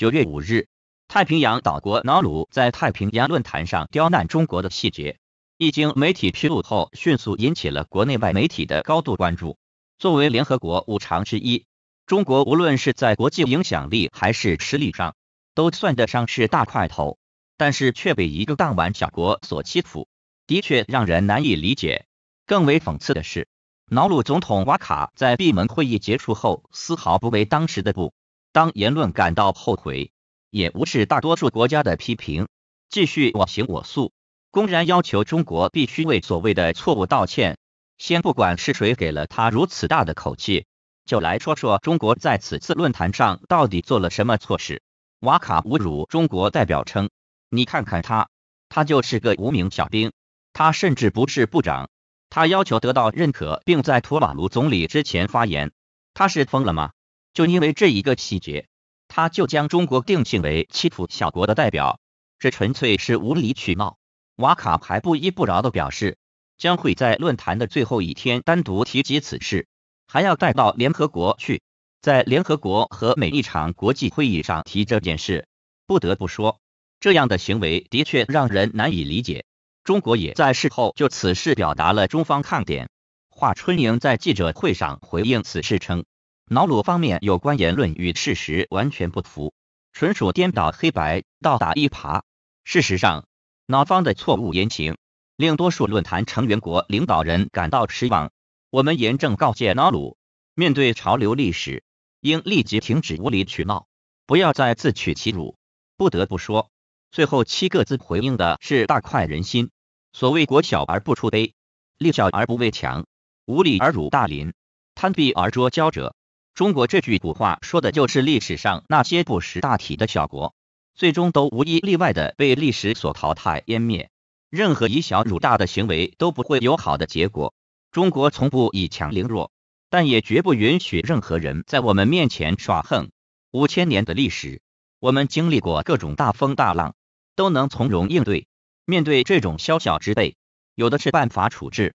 九月五日，太平洋岛国瑙鲁在太平洋论坛上刁难中国的细节，一经媒体披露后，迅速引起了国内外媒体的高度关注。作为联合国五常之一，中国无论是在国际影响力还是实力上，都算得上是大块头，但是却被一个弹丸小国所欺负，的确让人难以理解。更为讽刺的是，瑙鲁总统瓦卡在闭门会议结束后，丝毫不为当时的不。当言论感到后悔，也无视大多数国家的批评，继续我行我素，公然要求中国必须为所谓的错误道歉。先不管是谁给了他如此大的口气，就来说说中国在此次论坛上到底做了什么错事。瓦卡侮辱中国代表称：“你看看他，他就是个无名小兵，他甚至不是部长。他要求得到认可，并在图瓦卢总理之前发言，他是疯了吗？”就因为这一个细节，他就将中国定性为欺负小国的代表，这纯粹是无理取闹。瓦卡还不依不饶的表示，将会在论坛的最后一天单独提及此事，还要带到联合国去，在联合国和每一场国际会议上提这件事。不得不说，这样的行为的确让人难以理解。中国也在事后就此事表达了中方看点。华春莹在记者会上回应此事称。瑙鲁方面有关言论与事实完全不符，纯属颠倒黑白、倒打一耙。事实上，瑙方的错误言行令多数论坛成员国领导人感到失望。我们严正告诫瑙鲁，面对潮流历史，应立即停止无理取闹，不要再自取其辱。不得不说，最后七个字回应的是大快人心。所谓“国小而不出卑，力小而不畏强，无礼而辱大邻，贪鄙而捉骄者”。中国这句古话说的，就是历史上那些不识大体的小国，最终都无一例外的被历史所淘汰湮灭。任何以小辱大的行为都不会有好的结果。中国从不以强凌弱，但也绝不允许任何人在我们面前耍横。五千年的历史，我们经历过各种大风大浪，都能从容应对。面对这种宵小之辈，有的是办法处置。